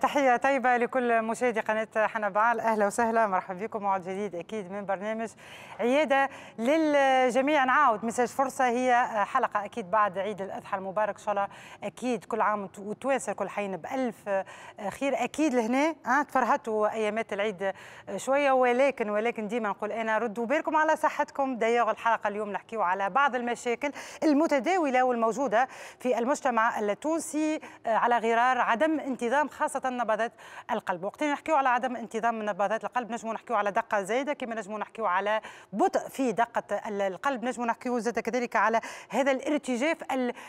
تحية طيبة لكل مشاهدي قناة حنا بعال أهلا وسهلا مرحبا بكم موعد جديد أكيد من برنامج عيادة للجميع نعاود مساج فرصة هي حلقة أكيد بعد عيد الأضحى المبارك إن شاء الله أكيد كل عام وتواسر كل حين بألف خير أكيد لهنا تفرهتوا أيامات العيد شوية ولكن ولكن ديما نقول أنا ردوا بالكم على صحتكم دايوغ الحلقة اليوم نحكيو على بعض المشاكل المتداولة والموجودة في المجتمع التونسي على غرار عدم انتظام خاصه نبضات القلب وقت نحكيو على عدم انتظام نبضات القلب نجمو نحكيو على دقه زايده كما نجمو نحكيو على بطء في دقه القلب نجمو نحكيو زادة كذلك على هذا الارتجاف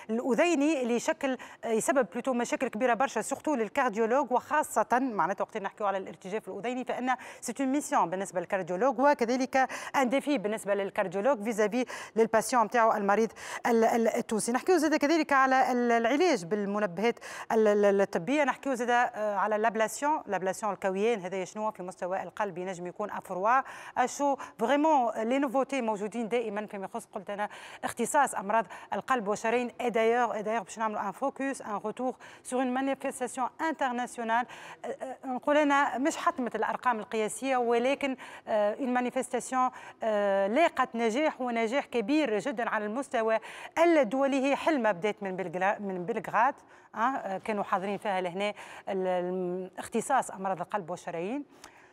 الاذيني اللي يشكل يسبب بلوتو مشاكل كبيره برشا سورتو للكارديولوج وخاصه معناتها وقت نحكيو على الارتجاف الاذيني فان سيت ميسيون بالنسبه للكارديولوج وكذلك ان ديفي بالنسبه للكارديولوج فيزافي للباسيون نتاعو المريض التونسي نحكيو زادة كذلك على العلاج بالمنبهات الطبيه نحكيو زاد آه، على لابلاسيون لابلاسيون الكويين هذا شنو في مستوى القلب ينجم يكون افروا اشو فريمون لي نوفوتي موجودين دائما فيما يخص قلت انا اختصاص امراض القلب والشرايين اي دايوغ اي دايوغ باش نعملوا ان فوكس ان روتور سور اون مانيفيستاسيون انترناسيونال نقول انا مش حتمت الارقام القياسيه ولكن اون آه، مانيفيستاسيون آه، لاقت نجاح ونجاح كبير جدا على المستوى الدولي هي حلمه بدات من بلغراد كانوا حاضرين فيها لهنا اختصاص امراض القلب والشرايين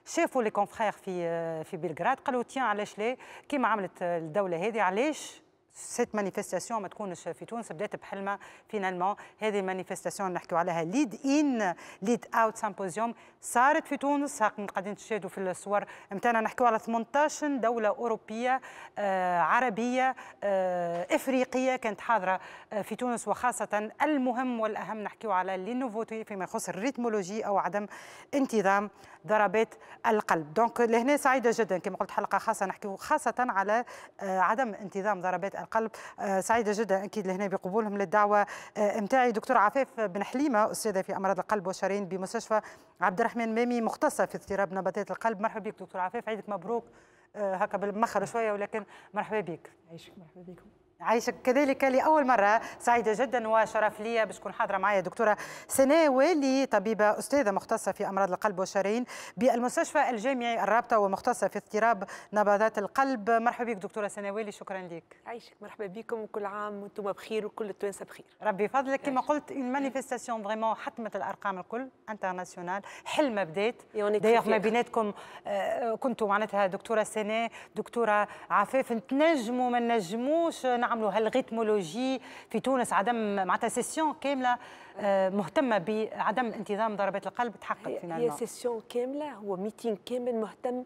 شافوا لي كونفخير في آه، في بلغراد قالوا تيان علاش لا كيما عملت الدوله هذه علاش ست مانيفيستاسيون ما تكونش في تونس بدات بحلمه فينالمون هذه المانيفستاسيون نحكيو عليها ليد ان ليد اوت سامبوزيوم صارت في تونس قاعدين تشاهدوا في الصور نتاعنا نحكيو على 18 دوله اوروبيه آه عربيه آه افريقيه كانت حاضره آه في تونس وخاصه المهم والاهم نحكيو على لي نوفوتي فيما يخص الريتمولوجي او عدم انتظام ضربات القلب دونك لهنا سعيده جدا كما قلت حلقه خاصه نحكيو خاصه على آه، عدم انتظام ضربات القلب آه، سعيده جدا اكيد لهنا بقبولهم للدعوه آه، امتاعي دكتور عفاف بن حليمه استاذه في امراض القلب والشرايين بمستشفى عبد الرحمن مامي مختصه في اضطراب نباتات القلب مرحبا بك دكتور عفاف عيدك مبروك آه، هكا بالمخر شويه ولكن مرحبا بك عيشك مرحبا بكم عايشك كذلك لاول مره سعيده جدا وشرف لي باش تكون حاضره معايا دكتوره سناء والي طبيبه استاذه مختصه في امراض القلب والشرايين بالمستشفى الجامعي الرابطه ومختصه في اضطراب نبضات القلب مرحبا بك دكتوره والي شكرا لك عايشك مرحبا بكم وكل عام وانتم بخير وكل التوانسه بخير ربي فضلك كما قلت اون مانيفيستاسيون فريمون حتمت الارقام الكل انترناسيونال حلمه بدات دايوغ ما بيناتكم آه، كنتوا معناتها دكتوره سناء دكتوره عفاف نتنجموا ما نجموش نعملوا هالريتمولوجي في تونس عدم معناتها سيسيون كامله آه، مهتمه بعدم انتظام ضربات القلب تحقق في هي سيسيون كامله هو ميتين كامل مهتم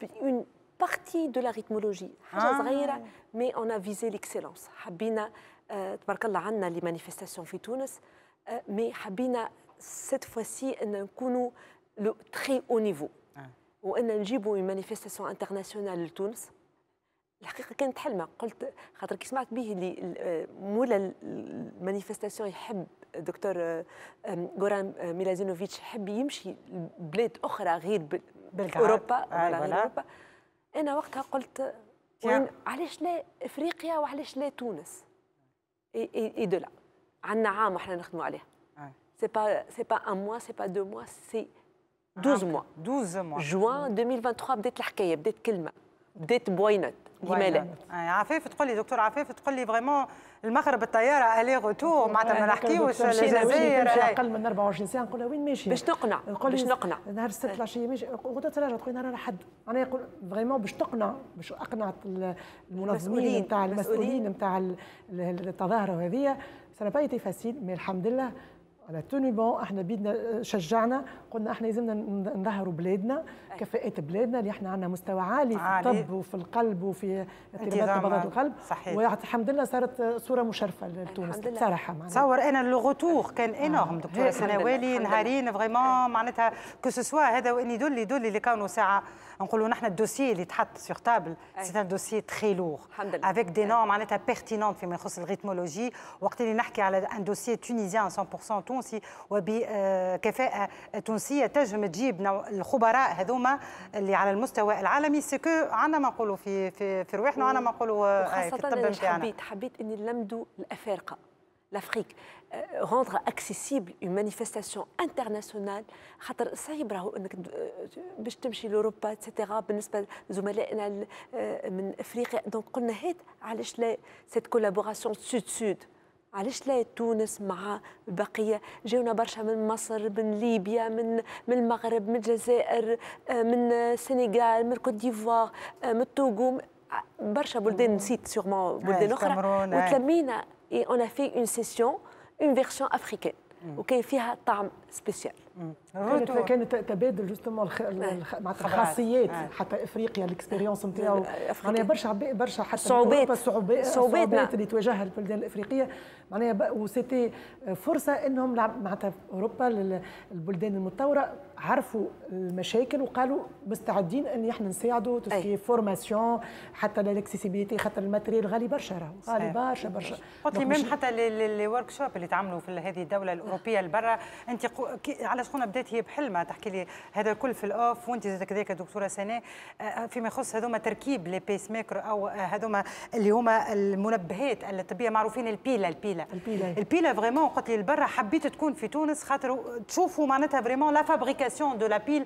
بون بارتي دو لا ريتمولوجي حاجه آه. صغيره مي اون افيزي ليكسيلونس حبينا آه، تبارك الله عندنا لي مانيفيستاسيون في تونس مي حبينا سيت فوسي ان نكونوا لو تري او نيفو وان نجيبوا مانيفيستاسيون انترناسيونال لتونس الحقيقه كانت حلمه قلت خاطر كي سمعت به اللي آه، مولا المانيفستاسيون يحب دكتور غوران آه، آه، ميلازينوفيتش يحب يمشي لبلاد اخرى غير اوروبا اوروبا انا وقتها قلت وين علاش لا افريقيا وعلاش لا تونس اي اي دو لا عندنا عام احنا نخدموا عليها سي با سي با ان موا سي با دو موا سي 12 موا 12 موا جوان 2023 بدات الحكايه بدات كلمه بدات بوينت لماذا؟ لا عفاف تقول لي دكتور عفاف تقول لي فريمون المغرب الطياره الي غوتور معناتها ما نحكيوش الجزائر اقل من 24 ساعه نقول لها وين ماشي باش تقنع باش نقنع نهار السبت العشيه ماشي غدا تراجع تقول نهار حد انا يقول فريمون باش تقنع باش اقنع المنظمين نتاع المسؤولين نتاع التظاهره هذه سا با ايتي فاسيل مي الحمد لله على توني بون احنا بيدنا شجعنا قلنا احنا لازمنا نظهروا بلادنا كفاءات بلادنا اللي احنا عندنا مستوى عالي, عالي. في الطب وفي القلب وفي مرض القلب صحيح والحمد لله صارت صوره مشرفه لتونس بصراحه معناها تصور انا لوغوتور كان آه. انورم دكتور سنوالي نهارين فريمون معناتها كو سوسوا هذا واني دولي دولي اللي كانوا ساعه نقولوا نحن الدوسي اللي تحط سور تابل سي ان دوسي تري لور افيك دي نور معناتها بيرتينونت فيما يخص الريتمولوجي وقت اللي نحكي على ان دوسي تونيزيان 100% تونسي وبكفاءه آه، تونسيه تنجم تجيب الخبراء هذوما اللي على المستوى العالمي سكو عندنا ما نقولوا في في في رواحنا وعندنا ما نقولوا آه، في الطب حبيت حبيت اني نلمدوا الافارقه لافريك روندر اكسيسيبل اون manifestation انترناسيونال خاطر صعيب راهو انك آه، باش تمشي لاوروبا اتسيتيرا بالنسبه لزملائنا آه، من افريقيا دونك قلنا هيت علاش لا سيت كولابوراسيون سود سود علاش لا تونس مع البقيه جاونا برشا من مصر من ليبيا من من المغرب من الجزائر آه، من السنغال من كوت ديفوار من التوغو برشا بلدان نسيت سيغمون بلدان اخرى وتلمينا اون افي اون سيسيون اون فيرسيون افريكان وكاين فيها طعم سبيسيال كانت تبادل جوستومون إيه. معناتها الخاصيات إيه. حتى افريقيا الاكسبيريونس نتاعو معناها برشا برشا حتى صعوبات الصعوبات صعوبات اللي تواجهها البلدان الافريقيه معناها وسيتي فرصه انهم معناتها اوروبا البلدان المتطوره عرفوا المشاكل وقالوا مستعدين ان احنا نساعدوا تسكي إيه. فورماسيون حتى للاكسيسيبيليتي خاطر الماتريال غالي برشا راهو غالي برشا برشا قلت لي ميم حتى لي ورك شوب اللي تعملوا في هذه الدوله الاوروبيه لبرا انت على شكون بدات هي بحلمه تحكي لي هذا الكل في الاوف وانت كذلك دكتوره سناء آه، آه، فيما يخص هذوما تركيب لي بيس ميكر او آه، هذوما اللي هما المنبهات الطبيه معروفين البيلا البيلا البيلا البيلا فريمون قلت لي البرة حبيت تكون في تونس خاطر تشوفوا معناتها فريمون لا فابريكاسيون دو لا بيل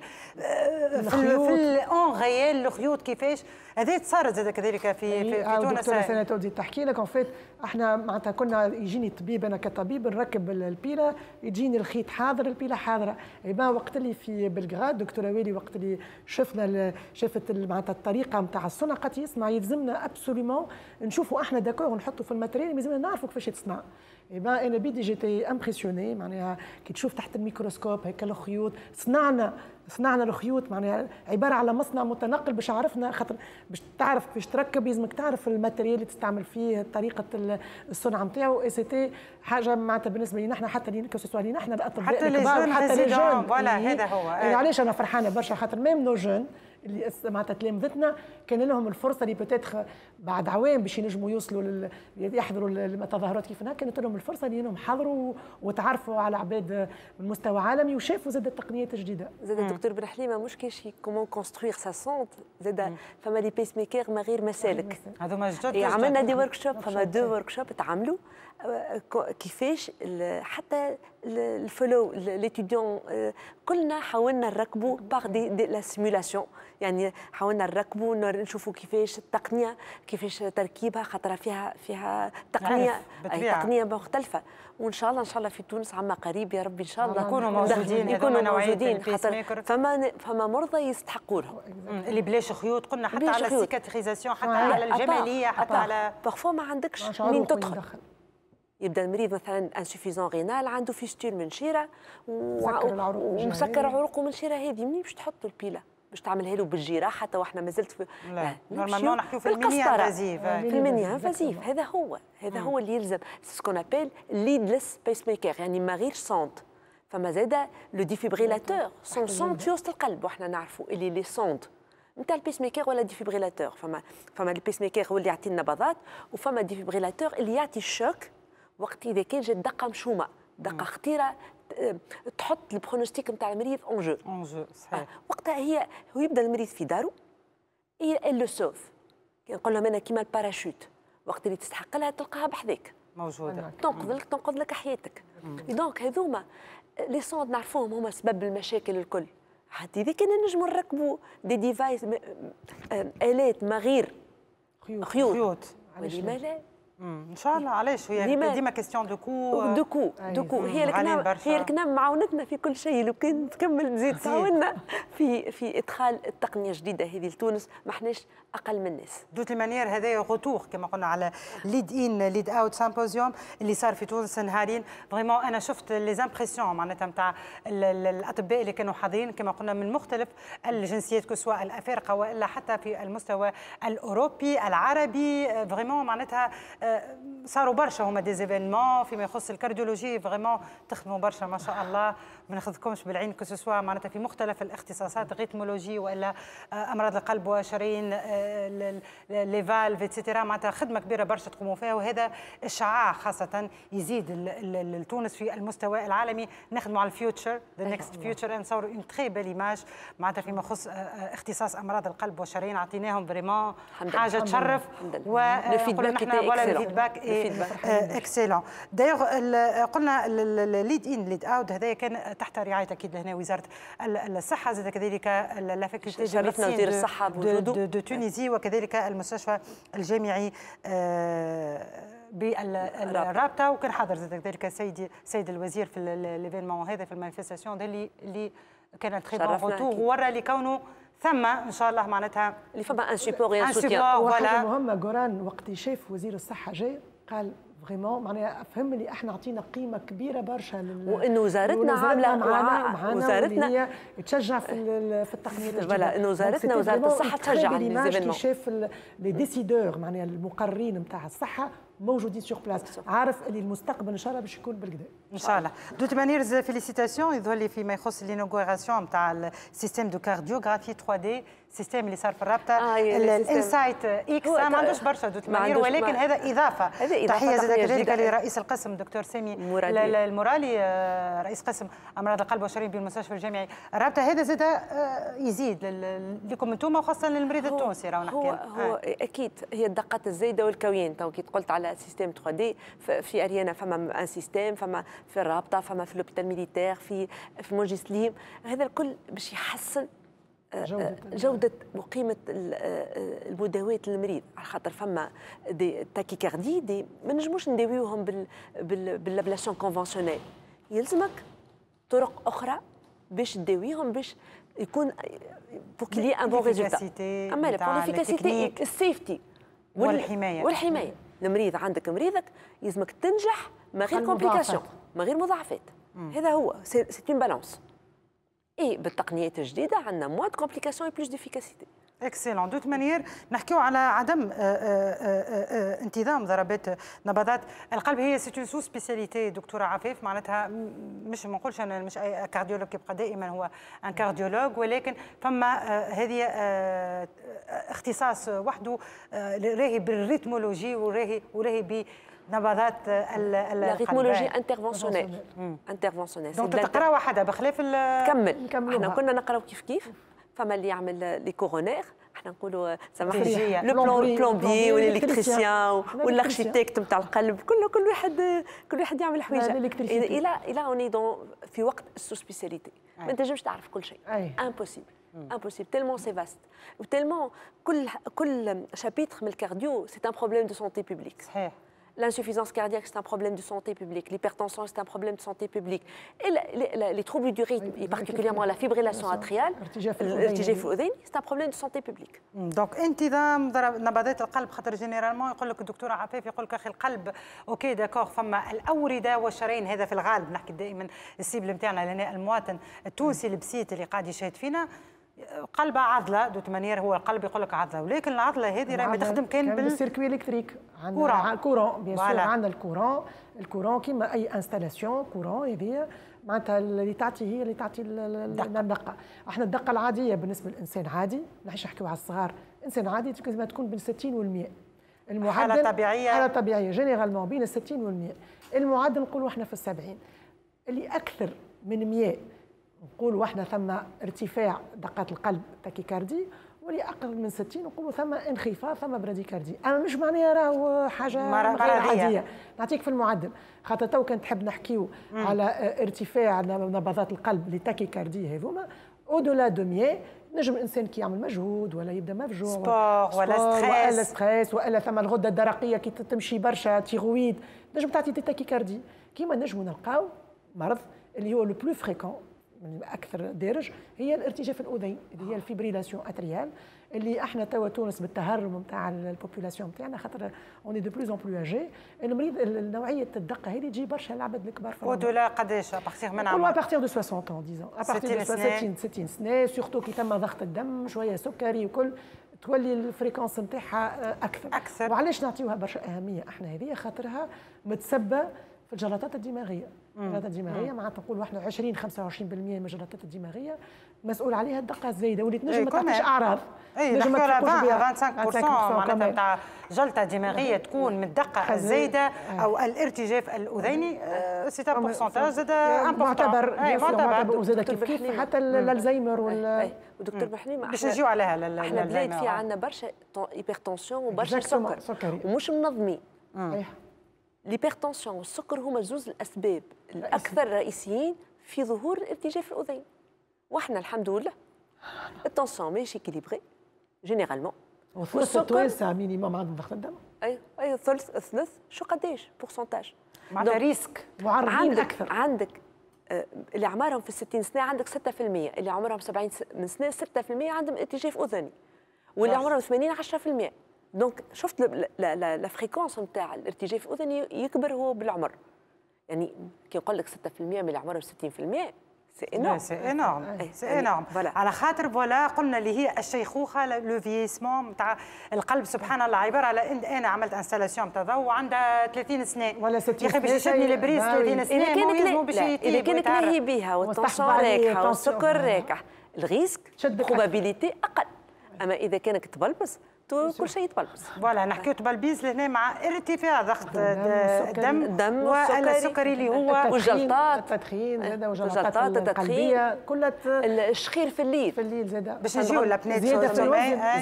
في الاون غيال الخيوط كيفاش هذا صارت زاد كذلك في في, في تونس دكتوره سناء تودي تحكي لك اون فيت احنا معناتها كنا يجيني الطبيب انا كطبيب نركب البيلا يجيني الخيط حاضر البيلا حاضر الزهراء إيه ما وقت اللي في بلغراد دكتوره ويلي وقت اللي شفنا شفت معناتها الطريقه نتاع الصنع قالت لي اسمع يلزمنا ابسوليومون نشوفوا احنا داكور ونحطوا في الماتريال يلزمنا نعرفوا كيفاش تصنع اي ما انا بيدي جيتي امبرسيوني معناها كي تشوف تحت الميكروسكوب هيك الخيوط صنعنا صنعنا الخيوط معناها عباره على مصنع متنقل باش عرفنا خاطر باش تعرف باش تركب لازمك تعرف الماتيريال اللي تستعمل فيه طريقه الصنع نتاعو اي سيتي حاجه معناتها بالنسبه لي نحن حتى لي كوسوا لي نحن الاطباء حتى لي جون حتى لي جون فوالا هذا هو إيه، آه. علاش انا فرحانه برشا خاطر ميم نو جون اللي معناتها تلامذتنا كان لهم الفرصه اللي بتاتخ بعد عوام باش ينجموا يوصلوا لل... يحضروا التظاهرات كيف كانت لهم الفرصه اللي انهم حضروا وتعرفوا على عباد من مستوى عالمي وشافوا زاد التقنيات الجديده. زاد الدكتور بن حليمه مش كيش كومون كونستروير سا سونت زاد فما دي بيس ميكير ما غير مسالك. هذوما جدد إيه، عملنا دي ورك شوب فما دو ورك شوب تعملوا أه، كيفاش حتى الفلو ليتيديون أه، كلنا حاولنا نركبوا باغ دي لا سيمولاسيون يعني حاولنا نركبوا نشوفوا كيفاش التقنيه كيفاش تركيبها خاطر فيها فيها تقنيه آه، تقنيه مختلفه وان شاء الله ان شاء الله في تونس عما قريب يا ربي ان شاء الله آه، يكونوا موجودين يكونوا موجودين خاطر فما فما مرضى يستحقوا لهم اللي بلاش خيوط قلنا حتى على السيكاتريزاسيون حتى على الجماليه حتى على بارفو ما عندكش مين تدخل يبدا المريض مثلا انسوفيزون رينال عنده فيستول منشيره ومسكر عروقه منشيره هذه منين باش تحطوا البيله باش تعملها له بالجراحه حتى واحنا مازلت في لا نورمالمون نحكيو في المنيا انفازيف آه، في المنيا انفازيف هذا هو هذا هو اللي يلزم سكون ابيل ليدلس بيس ميكر يعني ما غير سونت فما زاد لو ديفيبريلاتور سون سونت في وسط القلب واحنا نعرفوا اللي لي سونت نتاع البيس ميكر ولا ديفيبريلاتور فما فما البيس ميكر هو اللي يعطي النبضات وفما ديفيبريلاتور اللي يعطي الشوك وقت اذا كان جات دقه مشومه دقه خطيره تحط البرونوستيك نتاع المريض اون جو اون جو صحيح آه، وقتها هي هو يبدا المريض في داره هي لو سوف نقول لهم انا كيما الباراشوت وقت اللي تستحق لها تلقاها بحذاك موجوده تنقذ لك تنقذ لك حياتك دونك أمم. هذوما لي سونت نعرفوهم هما سبب المشاكل الكل حتى اذا كنا نجموا نركبوا آه، دي ديفايس الات ما غير خيوط خيوط ولما لا ان شاء الله علاش هي ديما ديما كيستيون دو كو دو كو دو كو هي الكنا هي الكنا معاونتنا في كل شيء لو كان تكمل تزيد تعاوننا في في ادخال التقنيه الجديده هذه لتونس ما حناش اقل من الناس دوت مانيير هذايا غوتور كما قلنا على ليد ان ليد اوت سامبوزيوم اللي صار في تونس نهارين فريمون انا شفت لي زامبرسيون معناتها نتاع الاطباء اللي كانوا حاضرين كما قلنا من مختلف الجنسيات كسواء الافارقه والا حتى في المستوى الاوروبي العربي فريمون معناتها آه، صاروا برشا هما ديزيفينمون فيما يخص الكارديولوجي فريمون تخدموا برشا ما شاء الله ما ناخذكمش بالعين سوسوا معناتها في مختلف الاختصاصات غيتمولوجي والا آه، امراض القلب وشرايين لي فالف اتسيتيرا معناتها خدمه كبيره برشا تقوموا فيها وهذا اشعاع خاصه يزيد لتونس في المستوى العالمي نخدموا على الفيوتشر ذا نيكست فيوتشر نصوروا اون تري بيل ايماج معناتها فيما يخص آه، اختصاص امراض القلب والشرايين عطيناهم فريمون حاجه تشرف و نحن الفيدباك اكسيلون دايوغ قلنا الليد ان ليد اوت هذا كان تحت رعايه اكيد لهنا وزاره الصحه زاد كذلك لا فاكولتي شرفنا وزير الصحه بوجوده دو تونيزي وكذلك المستشفى الجامعي آه، بالرابطه وكان حاضر زاد كذلك السيد السيد الوزير في ليفينمون هذا في المانيفيستاسيون اللي اللي كانت تخي بون ورا لكونه ثم ان شاء الله معناتها اللي فما ان سيبور ان سوتيان حاجه مهمه جوران وقت شاف وزير الصحه جاي قال فريمون معناها فهم اللي احنا عطينا قيمه كبيره برشا لل... وانه وزارتنا عامله معنا معنا وزارتنا تشجع في في التقنيات فوالا انه وزارتنا وزاره الصحه تشجع لي شاف لي ديسيدور معناها المقررين نتاع الصحه موجودين سور بلاس عارف اللي المستقبل ان شاء الله باش يكون بالكدا ان شاء الله دو مانيرز فيليسيتاسيون يظهر لي فيما يخص لينوغوراسيون نتاع السيستيم دو كارديوغرافي 3 دي السيستم اللي صار في الرابطه آه أيوة، الانسايت اكس ما عندوش برشا دوت منير يعني ولكن ما... هذا اضافه تحيه زاده كذلك لرئيس القسم دكتور سامي المورالي المرالي آه، رئيس قسم امراض القلب والشرايين بالمستشفى الجامعي الرابطه هذا زاد آه، يزيد لكم انتم وخاصه للمريض التونسي راهو نحكي هو, آه. هو آه. اكيد هي الدقات الزايده والكوين تو كي قلت على سيستم 3 دي في اريانا فما ان سيستم فما في الرابطه فما في لوبيتال ميليتير في في مونجي سليم هذا الكل باش يحسن جودة, آه، آه، وقيمة آه، المداوات للمريض على خاطر فما دي تاكيكاردي دي ما نجموش نداويوهم بال باللابلاسيون كونفونسيونيل يلزمك طرق أخرى باش تداويهم باش يكون بور كيلي ان بون ريزولتا اما لا السيفتي والحمايه والحمايه المريض عندك مريضك يلزمك تنجح من غير كومبليكاسيون من غير مضاعفات هذا هو سي اون بالونس اي بالتقنيات الجديده عندنا موان دو كومبليكاسيون بلوس ديفيكاسيتي اكسلون دوت مانيير نحكيو على عدم آه، آه، آه، انتظام ضربات نبضات القلب هي سيت اون سو سبيسياليتي دكتوره عفيف معناتها مش ما نقولش انا مش اي كارديولوج يبقى دائما هو ان كارديولوج ولكن فما هذه اختصاص وحده راهي بالريتمولوجي وراهي وراهي نبضات ال ريتمولوجي انترفونسيونيل انترفونسيونيل دونك تقرا وحدها بخلاف كمل احنا كنا نقراو كيف كيف فما اللي يعمل لي كورونير احنا نقولوا سامحني لو بلون بلومبي والالكتريسيان والاركتيكت نتاع القلب كل كل واحد كل واحد يعمل حويجه الى الى اوني دون في وقت السو سبيسياليتي ما تنجمش تعرف كل شيء امبوسيبل امبوسيبل سي فاست وتيلمون كل كل شابيتر من الكارديو سي ان بروبليم دو سونتي بوبليك صحيح L'insuffisance cardiaque, c'est un problème de santé publique. L'hypertension, c'est un problème de santé publique. Et la, les, la, les, troubles du rythme, et particulièrement la fibrillation atriale, الارتجاف الاذني سي بروبليم دو سونتي بوبليك دونك انتظام نبضات القلب خاطر جينيرالمون يقول لك الدكتور عفاف يقول لك اخي القلب اوكي داكور فما الاورده والشرايين هذا في الغالب نحكي دائما السيبل نتاعنا لان المواطن التونسي البسيط اللي قاعد يشاهد فينا قلبة عضله دو تمانير هو القلب يقول لك عضله ولكن العضله هذه راهي تخدم كان بال بالسيركوي الكتريك عندنا كورون بيان سور عندنا الكورون الكورون كيما اي انستالاسيون كورون هذه معناتها اللي تعطي هي اللي تعطي الدقه احنا الدقه العاديه بالنسبه للانسان عادي نحش نحكيو على الصغار انسان عادي لازم تكون بين 60 وال 100 المعدل حاله طبيعيه حاله طبيعيه جينيرالمون بين 60 وال 100 المعدل نقولوا احنا في 70 اللي اكثر من 100 نقولوا احنا ثم ارتفاع دقات القلب تاكيكاردي اقل من 60 نقولوا ثم انخفاض ثم براديكاردي اما مش معناها راهو حاجه غير عاديه نعطيك في المعدل خاطر تو كان تحب نحكيو على ارتفاع نبضات القلب لتاكيكاردي هذوما او دولا دوميي نجم انسان كي يعمل مجهود ولا يبدا مفجوع سبور ولا ستريس ولا ستريس والا ثم الغده الدرقيه كي تمشي برشا تيغويد نجم تعطي تاكيكاردي كيما نجم نلقاو مرض اللي هو لو بلو فريكون اكثر دارج هي الارتجاف الاذي اللي هي الفيبريلاسيون اتريال اللي احنا توا تونس بالتهرم نتاع البوبولاسيون نتاعنا خاطر اوني دو بلوز اون بلو اجي المريض نوعيه الدقه هذه تجي برشا العباد الكبار في ودولا قداش ابارتيغ من عمر؟ ابارتيغ دو 60 اون ديزون ابارتيغ دو 60 60 سنه سورتو كي تم ضغط الدم شويه سكري وكل تولي الفريكونس نتاعها آه، اكثر اكثر وعلاش نعطيوها برشا اهميه احنا هذه خاطرها متسبه في الجلطات الدماغيه الجلطه الدماغيه معناتها تقول احنا 20 25% من الجلطات الدماغيه مسؤول عليها الدقه الزايده واللي تنجم إيه، ما تعطيش اعراض اي نحكي 25% معناتها نتاع جلطه دماغيه تكون من الدقه الزايده إيه. او الارتجاف الاذيني آه، سي تا إيه، بورسونتاج معتبر معتبر وزاد كيف كيف حتى الالزهايمر وال ودكتور بحليمه باش نجيو عليها احنا بلاد في عندنا برشا هيبرتونسيون وبرشا سكر ومش منظمين ليبرتونسيون والسكر هما زوز الاسباب الاكثر رئيسيين في ظهور الارتجاع في الاذين واحنا الحمد لله التونسيون ماشي كيليبري جينيرالمون والثلث التوانسه مينيموم عندهم ضغط الدم اي اي ثلث الثلث شو قداش بورسنتاج معناتها ريسك معرضين اكثر عندك آه، اللي عمرهم في 60 سنه عندك 6% اللي عمرهم 70 من سنه 6% عندهم ارتجاف اذني واللي عمرهم 80 10% دونك شفت لا فريكونس نتاع الارتجاف في اذني يكبر هو بالعمر يعني كي نقول لك 6% من العمر 60 سي انورم سي انورم سي انورم على خاطر فوالا قلنا اللي هي الشيخوخه لو فييسمون نتاع القلب سبحان الله عباره على انا عملت انستالاسيون ضوء عندها 30 سنه ولا 60 سنه يا اخي باش يشدني البريز 30 سنه اذا كانك اذا كانك لاهي بها والتنشون راكحه والسكر راكح الريسك بروبابيليتي اقل اما اذا كانك تبلبس كل شيء يتبلبز فوالا نحكيو تبلبيز لهنا مع ارتفاع ضغط الدم الدم والسكري اللي هو والجلطات التدخين زاده وجلطات التدخين آه، كلها الشخير في الليل في الليل زاده باش نجيو لابنات زاده في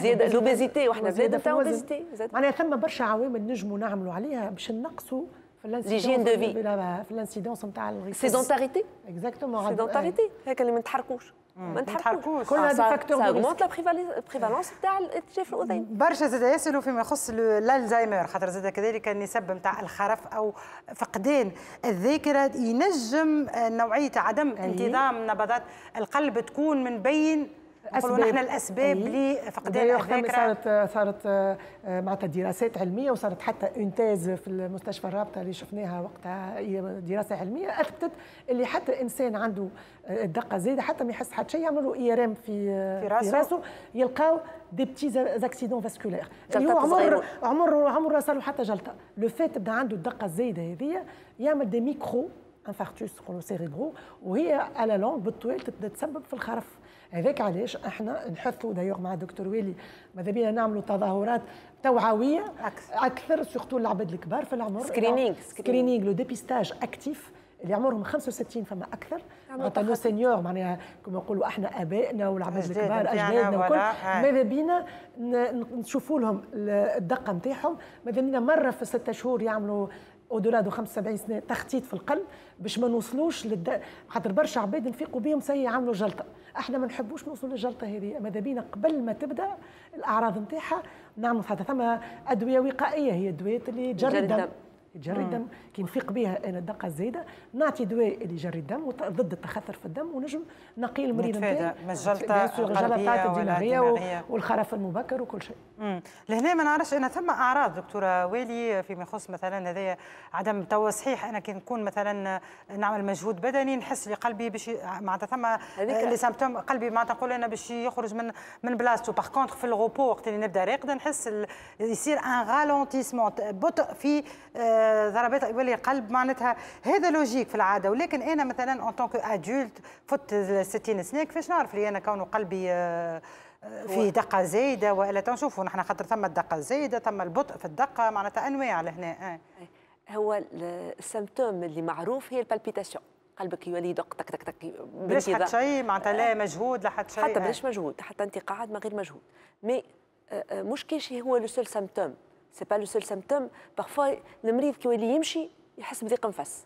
زاده آه. لوبيزيتي وحنا زاده في اوبيزيتي معناها ثم برشا عوامل نجموا نعملوا عليها باش نقصوا ليجين دو في في الانسيدونس نتاع السيدونتاريتي اكزاكتومون سيدونتاريتي هكا اللي ما نتحركوش ما نتحركوش كل ah, هذا فاكتور سا اوغمونت لا بريفالونس تاع الاتجاه في الاذين برشا زاد يسالوا فيما يخص الالزايمر خاطر زاد كذلك النسب نتاع الخرف او فقدان الذاكره ينجم آه، نوعيه عدم انتظام نبضات القلب تكون من بين اسباب نحن الاسباب لفقدان الذاكره صارت صارت آه، معناتها دراسات علميه وصارت حتى اون تيز في المستشفى الرابطه اللي شفناها وقتها هي دراسه علميه اثبتت اللي حتى انسان عنده آه، الدقه زايده حتى ما يحس حتى شيء يعملوا اي ار ام في في راسه, في راسه يلقاو دي بتي زاكسيدون فاسكولير اللي هو عمر عمر عمر صار له حتى جلطه لو فات بدا عنده الدقه الزايده هذه يعمل دي ميكرو انفاركتوس نقولوا سيريبرو وهي على لونغ بالطويل تسبب في الخرف هذاك علاش احنا نحثوا دايوغ مع دكتور ويلي ماذا بينا نعملوا تظاهرات توعويه اكثر, أكثر سورتو العباد الكبار في العمر سكرينينغ سكرينينغ لو ديبيستاج اكتيف اللي عمرهم 65 فما اكثر معناتها لو سينيور معناها كما نقولوا احنا ابائنا والعباد الكبار اجدادنا وكل ماذا بينا نشوفوا لهم الدقه نتاعهم ماذا بينا مره في ستة شهور يعملوا اودولاد 75 سنه تخطيط في القلب باش ما نوصلوش للد... خاطر برشا عباد نفيقوا بهم سي يعملوا جلطه احنا ما نحبوش نوصل للجلطه هذه ماذا بينا قبل ما تبدا الاعراض نتاعها نعمل خاطر ثم ادويه وقائيه هي الدويات اللي تجري الدم تجري الدم كي نفيق بها انا الدقه الزايده نعطي دواء اللي يجري الدم ضد التخثر في الدم ونجم نقي المريض نتفادى من الجلطه القلبيه والخرف المبكر وكل شيء لهنا ما نعرفش انا ثم اعراض دكتوره والي فيما يخص مثلا هذايا عدم صحيح انا كي نكون مثلا نعمل مجهود بدني نحس لي قلبي باش معناتها ثم لي سامبتوم قلبي معناتها نقول انا باش يخرج من من بلاصتو باغ كونتخ في الغوبو وقت اللي نبدا راقده نحس يصير ان غالونتيسمون بطء في آه، ضربات يولي قلب معناتها هذا لوجيك في العاده ولكن انا مثلا اون تونك ادولت فت 60 سنه كيفاش نعرف لي انا كونه قلبي آه، آه، في دقه زايده والا تنشوفوا نحن خاطر ثم الدقه الزايده ثم البطء في الدقه معناتها انواع لهنا آه. هو السمبتوم اللي معروف هي البالبيتاسيون قلبك يولي يدق تك تك تك بلاش حتى شيء معناتها لا مجهود لا حتى شيء حتى بلاش مجهود حتى انت قاعد من غير مجهود مي مش كل شيء هو لو سول سمبتوم سي با لو سول سيمتوم بارفوا المريض كي يولي يمشي يحس بضيق نفس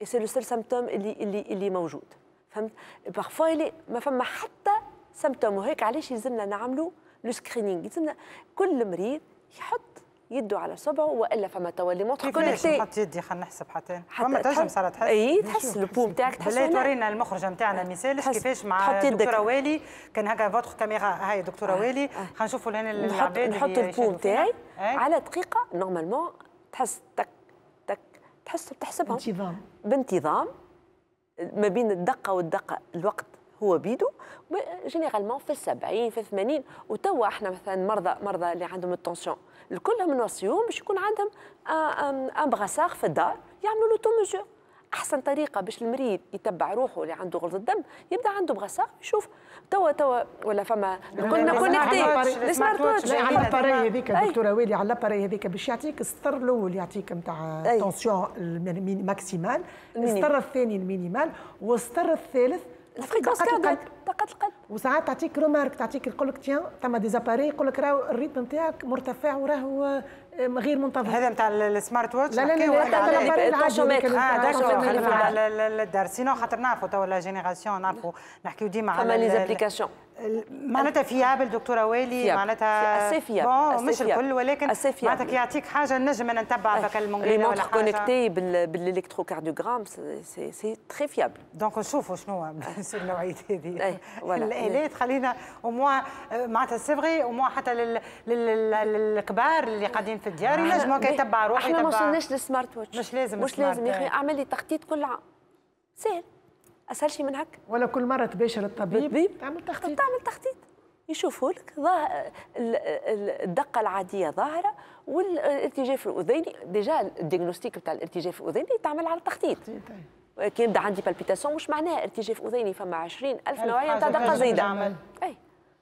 اي سي لو سول سيمتوم اللي اللي اللي موجود فهمت بارفوا اللي ما فما حتى سيمتوم وهيك علاش يلزمنا نعملوا لو سكرينينغ يلزمنا كل مريض يحط يده على صبعه والا فما تولي مطرح كونك شيء حط يدي خلينا نحسب حتى فما تنجم صارت تحس اي تحس البو نتاعك تحس بالله تورينا المخرجه نتاعنا المثال آه. كيفاش مع دكتوره والي كان هكا فوتخ كاميرا هاي دكتوره آه. والي آه. خنشوفوا لهنا العباد نحط البو نتاعي على دقيقه نورمالمون تحس تك تك تحس تحسبها بانتظام بانتظام ما بين الدقه والدقه الوقت هو بيدو جينيرالمون في السبعين في الثمانين وتوا احنا مثلا مرضى مرضى اللي عندهم التونسيون الكلهم نوصيهم باش يكون عندهم آه، آه، آه، ان بغاساغ في الدار يعملوا لو تو احسن طريقه باش المريض يتبع روحه اللي عنده غلظه الدم يبدا عنده بغساق يشوف توا توا ولا فما كنا كونكتي السمارت واتش على الاباري هذيك دكتوره ويلي على الاباري هذيك باش يعطيك السطر الاول يعطيك نتاع التونسيون ماكسيمال السطر الثاني المينيمال والسطر الثالث الفريكونس كادت طاقه القلب وساعات تعطيك رومارك تعطيك يقول لك تيان ثم دي زاباري يقول لك راهو الريتم نتاعك مرتفع وراهو غير منتظم هذا نتاع السمارت واتش لا لا لا لا لا لا لا لا لا توا لا لا لا نحكيو ديما على لا لا معناتها فيابل دكتوره والي معناتها سي مش الكل ولكن معناتها يعطيك حاجه نجم انا نتبع أه. هذاك المونجيلا لي حاجه كونكتي بالالكتروكارديوغرام سي سي تري فيابل دونك نشوفوا شنو النوعيه هذه الالات خلينا وموا معناتها سي فغي وموا حتى للكبار اللي قاعدين في الديار ينجموا كي يتبع روحه احنا ما وصلناش للسمارت واتش مش لازم مش لازم يا اخي اعمل لي تخطيط كل عام سهل اسهل شي من هكا ولا كل مره تباشر الطبيب, الطبيب. تعمل تخطيط تعمل تخطيط يشوفوا لك الدقه العاديه ظاهره والارتجاف الاذيني ديجا الديغنوستيك بتاع الارتجاف الاذيني تعمل على التخطيط كي يبدا عندي بالبيتاسيون مش معناها ارتجاف اذيني فما 20000 نوعيه تاع دقه زايده اي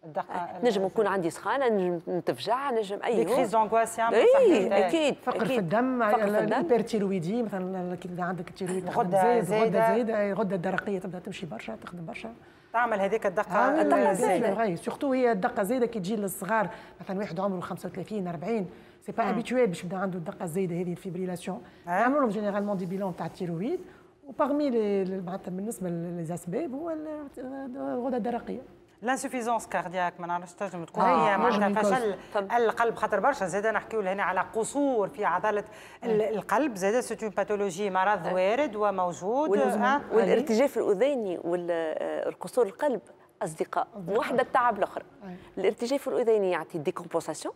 الدقائق أه، نجم نكون عندي سخانه نجم نتفجع نجم اي دي كريز دونغواس اي اكيد فقر في الدم تيرويدي مثلا كي عندك تيرويد غده زايده غده زايده الغده الدرقيه تبدا تمشي برشا تخدم برشا تعمل هذيك الدقه آه، الدقه زايده سورتو هي الدقه زايده كي تجي للصغار مثلا واحد عمره 35 40 سي با ابيتويل باش يبدا عنده الدقه الزايده هذه الفيبريلاسيون نعملوا لهم جينيرالمون دي بيلون تاع التيرويد وبارمي معناتها بالنسبه للاسباب هو الغده الدرقيه لانسوفيزونس كاردياك ما نعرفش تنجم تكون هي معناتها فشل القلب خاطر برشا زاد نحكيو لهنا على قصور في عضله القلب زاد سيت اون باثولوجي مرض وارد وموجود والارتجاف الاذيني والقصور القلب اصدقاء واحده التعب الاخرى الارتجاف الاذيني يعطي ديكومبونساسيون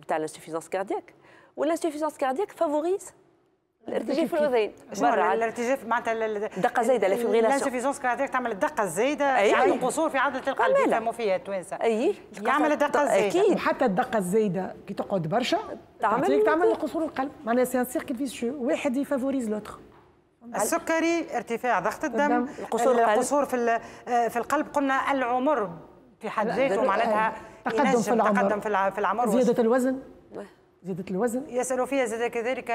نتاع لانسوفيزونس كاردياك والانسوفيزونس كاردياك فافوريز الارتجاف في الاذين برا الارتجاف معناتها الدقه زايده لا في زونس كاراتيريك تعمل الدقه الزايده أيه. عنده قصور في عضله القلب يفهموا فيها التوانسه اي يعمل الدقه الزايده اكيد وحتى الدقه الزايده كي تقعد برشا تعمل تعمل قصور القلب معناها سي ان سيركل فيسيو واحد يفافوريز لوتر السكري ارتفاع ضغط الدم القصور القصور في في القلب قلنا العمر في حد ذاته معناتها تقدم في العمر تقدم في العمر زياده الوزن زيادة الوزن يسألوا فيها زياده كذلك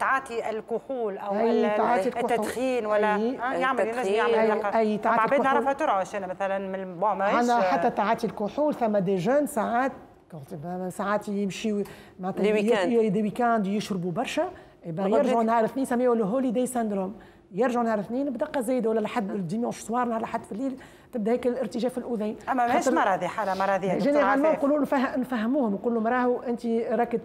تعاطي الكحول أو تعاطي التدخين ولا أي آه، يعمل التدخين أي, أي تعاطي الكحول نعرفها ترعش أنا مثلا من أنا حتى تعاطي الكحول ثم دي جون ساعات ساعات يمشي معناتها دي ويكاند يشربوا برشا إيه، يرجعوا نهار الاثنين يسميوه الهوليداي سندروم يرجعوا نهار الاثنين بدقه زايده ولا لحد الديمونش سوار نهار لحد في الليل تبدا هيك الارتجاف في الاذين اما ماهيش مرضي حاله مرضيه جينيرالمون نقولوا نفهموهم نقول لهم راهو انت راك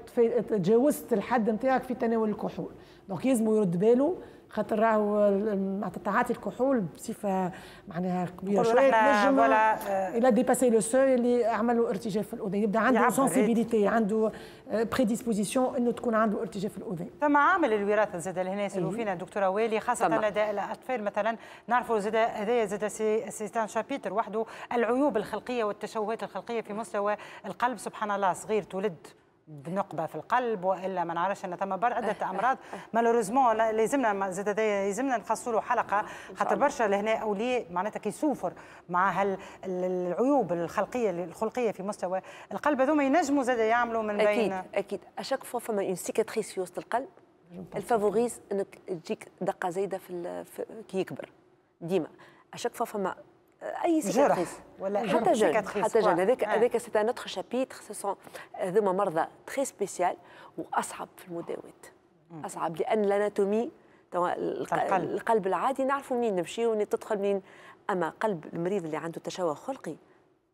تجاوزت الحد نتاعك في تناول الكحول دونك يلزموا يرد باله خاطر راهو معناتها تعاطي الكحول بصفه معناها كبيره شويه تنجم الى آه. ديباسي لو سوي اللي عملوا ارتجاف في الاذن يبدا عنده سونسيبيليتي إيه. عنده بريديسبوزيسيون آه، انه تكون عنده ارتجاف في الاذن ثم عامل الوراثه زاد لهنا يسالوا إيه. فينا دكتوره والي خاصه طبعا. لدى الاطفال مثلا نعرفوا زاد هذايا زاد سيتان شابيتر وحده العيوب الخلقيه والتشوهات الخلقيه في مستوى القلب سبحان الله صغير تولد بنقبه في القلب والا ما نعرفش ان ثم عده امراض مالوريزمون لازمنا زاد لازمنا نخصصوا له حلقه خاطر برشا لهنا اولياء معناتها كيسوفر مع العيوب الخلقيه الخلقيه في مستوى القلب هذوما ينجموا زاد يعملوا من بين اكيد اكيد اشاك فوا فما اون سيكاتريس في وسط القلب الفافوريز انك تجيك دقه زايده في, في كي يكبر ديما اشاك فوا فما اي سيكاتريس ولا حتى جن حتى جن هذاك آه. هذاك سي ان اوتر شابيتر هذوما مرضى تري سبيسيال واصعب في المداوات اصعب لان الاناتومي القلب. القلب العادي نعرفوا منين نمشي ومنين تدخل منين اما قلب المريض اللي عنده تشوه خلقي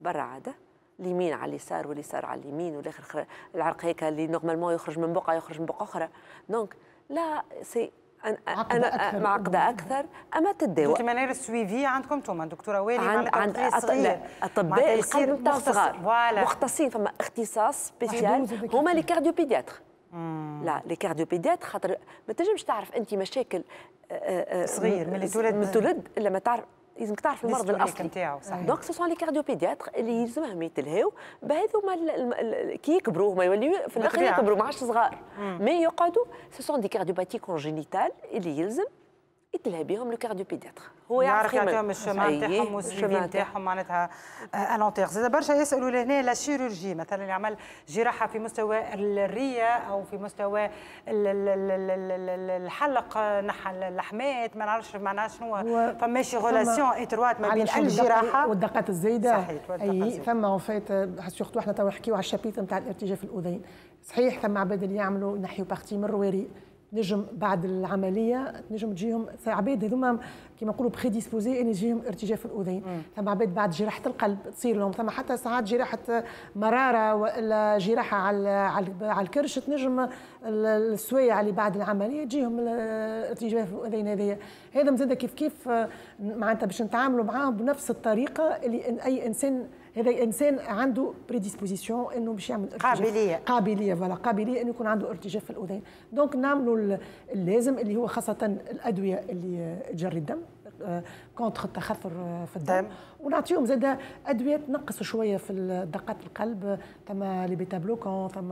برا عاده اليمين على اليسار واليسار على اليمين والاخر العرق هيك اللي نورمالمون يخرج من بقعه يخرج من بقعه اخرى دونك لا سي انا عقدة انا معقده اكثر اما تداوى انت منال السويفي عندكم انتم دكتوره والي عند عند اطباء القلب بتاع الصغار مختصين فما اختصاص سبيسيال هما لي كارديو بيدياتر لا لي كارديو بيدياتر خاطر ما تنجمش تعرف انت مشاكل آه، آه، آه، صغير من اللي تولد من تولد الا ما تعرف لازمك تعرف المرض الاصلي نتاعو صحيح دونك سو سون لي كارديوبيدياتر اللي يلزمهم يتلهاو ما كي يكبروا هما يوليو في الاخر يكبروا ما عادش صغار مي يقعدوا سو سون دي كارديوباتي كونجينيتال اللي يلزم يتلهى بهم لو كارديوبيديتر هو يعرف يعطيهم الشمال تاعهم والسيفيل تاعهم معناتها الونتيغ آه، زاد برشا يسالوا لهنا لا شيرورجي مثلا يعمل جراحه في مستوى الريه او في مستوى الحلق نحى اللحمات ما نعرفش معناها شنو فما شي غولاسيون اتروات ما بين الجراحه والدقات الزايده صحيح اي فما اون فيت احنا توا نحكيو على الشابيت نتاع الارتجاف الاذين صحيح ثم عباد اللي يعملوا نحيو بارتي من الرواري نجم بعد العمليه نجم تجيهم عباد هذوما كما نقولوا بريديسبوزي ان يجيهم ارتجاف الاذين ثم عباد بعد جراحه القلب تصير لهم ثم حتى ساعات جراحه مراره والا جراحه على على الكرش تنجم السوايع اللي بعد العمليه تجيهم ارتجاف الاذين هذايا هذا زاد كيف كيف معناتها باش نتعاملوا معاهم بنفس الطريقه اللي إن اي انسان هذا انسان عنده بريديسبوزيسيون انه باش يعمل ارتجاف قابليه قابليه فوالا قابليه انه يكون عنده ارتجاف في الاذين دونك نعملوا اللازم اللي هو خاصه الادويه اللي تجري الدم آه، كونتر التخثر آه، في الدم ونعطيهم زاد ادويه تنقص شويه في دقات القلب ثم بيتا بلوكون ثم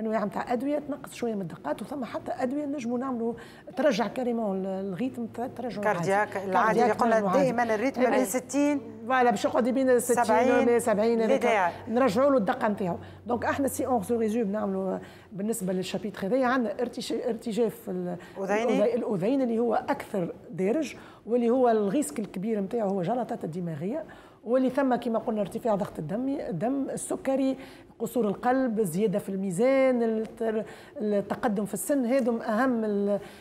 انواع نتاع ادويه تنقص شويه من الدقات وثم حتى ادويه نجموا نعملوا ترجع كاريمون الريتم ترجع كاردياك العادي يقول لك دائما الريتم بين إيه، إيه. 60 فوالا باش يقعد بين 60 70 نرجعوا له الدقه نتاعو دونك احنا سي اون ريزوم نعملوا بالنسبه للشابيتر هذايا عندنا ارتجاف الاذين الاذين اللي هو اكثر دارج واللي هو الريسك الكبير نتاعو هو جلطات الدماغيه واللي ثم كما قلنا ارتفاع ضغط الدم الدم السكري قصور القلب زياده في الميزان التقدم في السن هذم اهم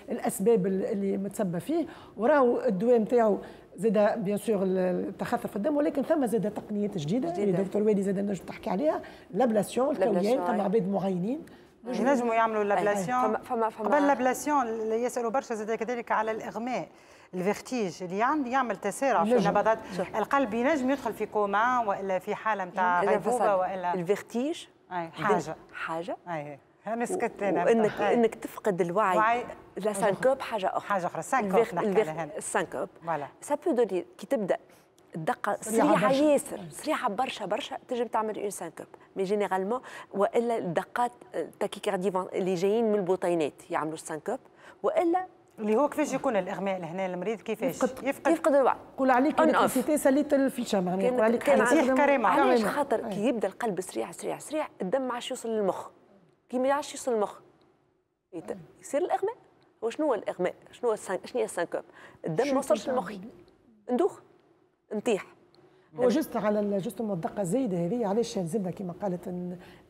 الاسباب اللي متسبب فيه وراهو الدواء نتاعو زاد بيان سور التخثر في الدم ولكن ثم زاد تقنيات جديده, جديدة. اللي دكتور وادي زاد نجم تحكي عليها لابلاسيون الكويان ثم عباد معينين ينجموا يعملوا لابلاسيون فما فما قبل لابلاسيون يسالوا برشا زاد كذلك على الاغماء الفيرتيج اللي يعمل تسارع في نبضات القلب ينجم يدخل في كوما والا في حاله نتاع غيبوبه والا الفيرتيج حاجه حاجه أي. نسكت انا وانك هاي. انك تفقد الوعي وعي... لا سانكوب حاجه اخرى حاجه اخرى سانكوب السانكوب فوالا سا بو دوني كي تبدا الدقه سريعه ياسر سريعه برشا برشا تنجم تعمل اون سانكوب مي جينيرالمون والا الدقات تاكيكارديفون اللي جايين من البطينات يعملوا السانكوب والا اللي هو كيفاش يكون الاغماء لهنا المريض كيفاش يفقد يفقد, يفقد الوعي قول عليك الكتريسيتي سليت الفيشه معناها يقول عليك حاجه كريمه علاش خاطر كي يبدا القلب سريع سريع سريع الدم ما عادش يوصل للمخ كي ما عادش يوصل للمخ يصير الاغماء وشنو هو الاغماء شنو هو شنو هي السانكوب الدم ما وصلش للمخ ندوخ نطيح هو جست على جست الدقة الزايده هذه علاش لازمنا كما قالت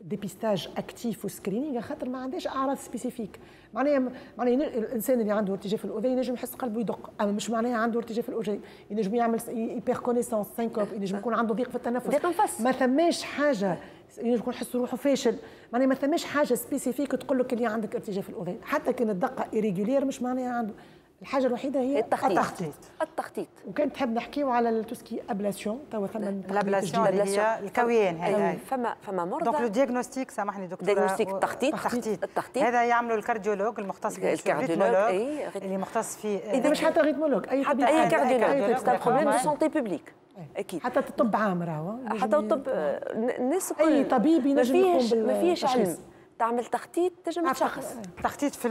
ديبيستاج اكتيف وسكرينينغ خاطر ما عندهاش اعراض سبيسيفيك معناها معناها الانسان اللي عنده ارتجاف في الاذن ينجم يحس قلبه يدق اما مش معناها عنده ارتجاف في الاذن ينجم يعمل ايبر كونيسونس سينكوب ينجم يكون عنده ضيق في التنفس ضيق نفس ما ثماش حاجه ينجم يكون يحس روحه فاشل معناها ما ثماش حاجه سبيسيفيك تقول لك اللي عندك ارتجاف في الاذن حتى كان الدقه ايريجولير مش معناها عنده الحاجه الوحيده هي التخطيط التخطيط, التخطيط. وكان تحب نحكيو على توسكي ابلاسيون توا ثم الابلاسيون هي الكويان هذا فما فما مرضى دونك لو دياغنوستيك سامحني دكتور دياغنوستيك التخطيط التخطيط التخطيط هذا يعملوا الكارديولوج المختص في الكارديولوج إيه، اللي مختص في اذا مش حتى ريتمولوج اي حتى اي كارديولوج سي بروبليم دو سونتي بيبليك إيه. اكيد حتى الطب عام راهو حتى الطب الناس آه، الكل اي طبيب ينجم ما فيهش علم تعمل تخطيط تجم تشخص تخطيط في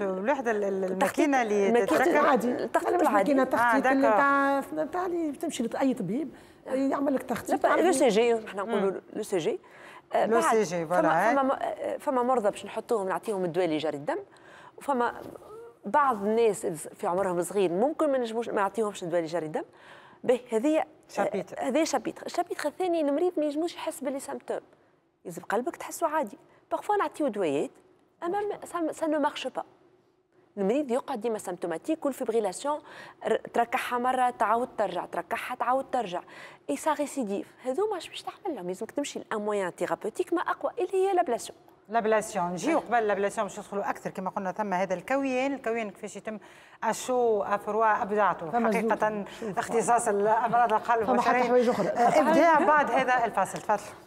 الوحده الماكينه اللي التخطيط العادي التخطيط العادي تخطيط نتاع آه، نتاع اللي تمشي لاي طبيب يعمل لك تخطيط لو سي جي احنا نقولوا لو سي جي آه، لو سي جي فما آه، فما مرضى باش نحطوهم نعطيهم الدواء اللي جاري الدم وفما بعض الناس في عمرهم صغير ممكن ما نجموش ما نعطيهمش الدواء اللي جاري الدم به هذه شابيتر هذه شابيتر الشابيتر الثاني المريض ما ينجموش يحس باللي سامبتوم يزب قلبك تحسه عادي بارفوا نعطيو دويات اما سا نو مارش با المريض يقعد ديما سامبتوماتيك كل فيبريلاسيون تركحها مره تعاود ترجع تركحها تعاود ترجع اي سا ريسيديف هذوما ماش باش تعمل لهم لازمك تمشي لان موان ثيرابوتيك ما اقوى اللي هي لابلاسيون لابلاسيون نجيو قبل لابلاسيون باش ندخلوا اكثر كما قلنا ثم هذا الكويان الكويان كيفاش يتم اشو افروا ابدعته حقيقه اختصاص الامراض القلب والشرايين ابداع بعد هذا الفاصل تفضل